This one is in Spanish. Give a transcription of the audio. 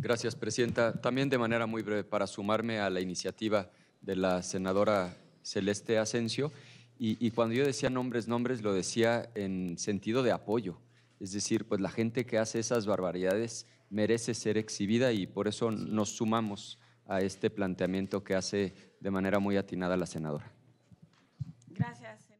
Gracias, Presidenta. También de manera muy breve, para sumarme a la iniciativa de la senadora Celeste Asensio, y, y, cuando yo decía nombres, nombres, lo decía en sentido de apoyo. Es decir, pues la gente que hace esas barbaridades merece ser exhibida y por eso nos sumamos a este planteamiento que hace de manera muy atinada la senadora. Gracias.